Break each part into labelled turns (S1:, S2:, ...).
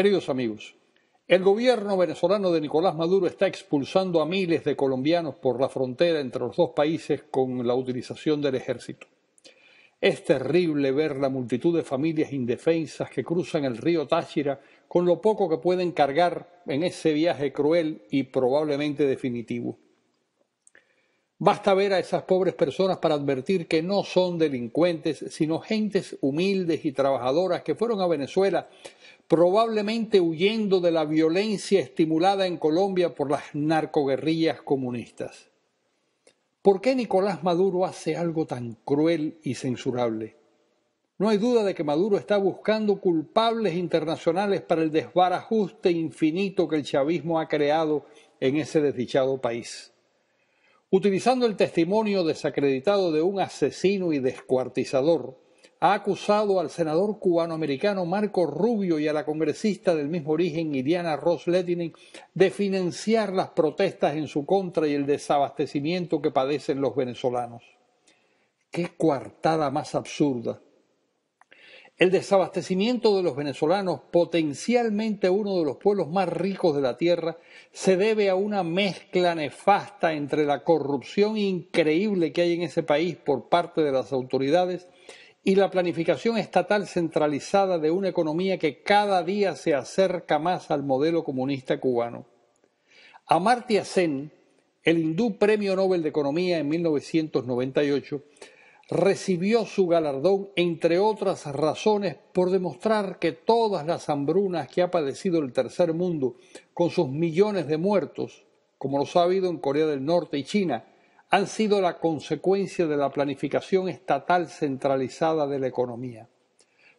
S1: Queridos amigos, el gobierno venezolano de Nicolás Maduro está expulsando a miles de colombianos por la frontera entre los dos países con la utilización del ejército. Es terrible ver la multitud de familias indefensas que cruzan el río Táchira con lo poco que pueden cargar en ese viaje cruel y probablemente definitivo. Basta ver a esas pobres personas para advertir que no son delincuentes, sino gentes humildes y trabajadoras que fueron a Venezuela probablemente huyendo de la violencia estimulada en Colombia por las narcoguerrillas comunistas. ¿Por qué Nicolás Maduro hace algo tan cruel y censurable? No hay duda de que Maduro está buscando culpables internacionales para el desbarajuste infinito que el chavismo ha creado en ese desdichado país utilizando el testimonio desacreditado de un asesino y descuartizador, ha acusado al senador cubanoamericano Marco Rubio y a la congresista del mismo origen, Iriana Ross lettinen de financiar las protestas en su contra y el desabastecimiento que padecen los venezolanos. ¡Qué coartada más absurda! El desabastecimiento de los venezolanos, potencialmente uno de los pueblos más ricos de la tierra, se debe a una mezcla nefasta entre la corrupción increíble que hay en ese país por parte de las autoridades y la planificación estatal centralizada de una economía que cada día se acerca más al modelo comunista cubano. Amartya Sen, el hindú Premio Nobel de Economía en 1998, recibió su galardón, entre otras razones, por demostrar que todas las hambrunas que ha padecido el tercer mundo, con sus millones de muertos, como los ha habido en Corea del Norte y China, han sido la consecuencia de la planificación estatal centralizada de la economía.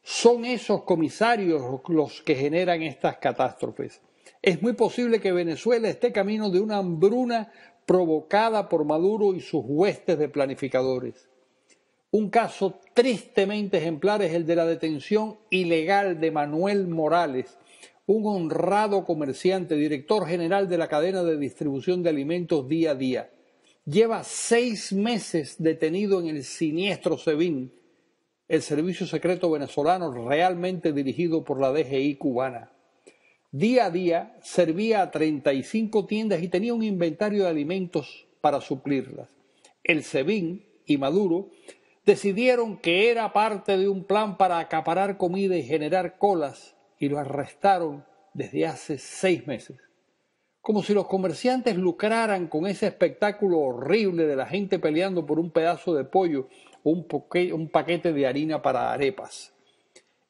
S1: Son esos comisarios los que generan estas catástrofes. Es muy posible que Venezuela esté camino de una hambruna provocada por Maduro y sus huestes de planificadores. Un caso tristemente ejemplar es el de la detención ilegal de Manuel Morales, un honrado comerciante, director general de la cadena de distribución de alimentos día a día. Lleva seis meses detenido en el siniestro SEBIN, el servicio secreto venezolano realmente dirigido por la DGI cubana. Día a día servía a 35 tiendas y tenía un inventario de alimentos para suplirlas. El SEBIN y Maduro decidieron que era parte de un plan para acaparar comida y generar colas y lo arrestaron desde hace seis meses. Como si los comerciantes lucraran con ese espectáculo horrible de la gente peleando por un pedazo de pollo o un, un paquete de harina para arepas.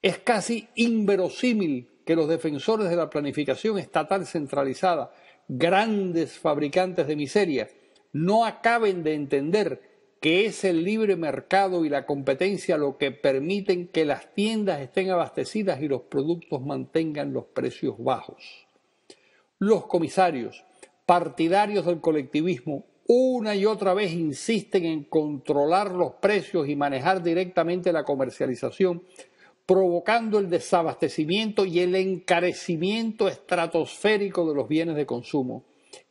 S1: Es casi inverosímil que los defensores de la planificación estatal centralizada, grandes fabricantes de miseria, no acaben de entender que es el libre mercado y la competencia lo que permiten que las tiendas estén abastecidas y los productos mantengan los precios bajos. Los comisarios, partidarios del colectivismo, una y otra vez insisten en controlar los precios y manejar directamente la comercialización, provocando el desabastecimiento y el encarecimiento estratosférico de los bienes de consumo.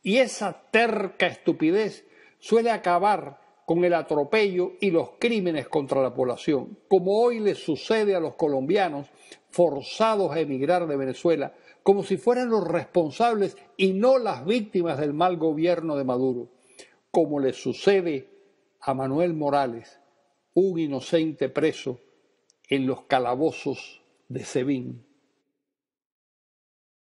S1: Y esa terca estupidez suele acabar con el atropello y los crímenes contra la población, como hoy les sucede a los colombianos forzados a emigrar de Venezuela, como si fueran los responsables y no las víctimas del mal gobierno de Maduro, como le sucede a Manuel Morales, un inocente preso en los calabozos de Sevín.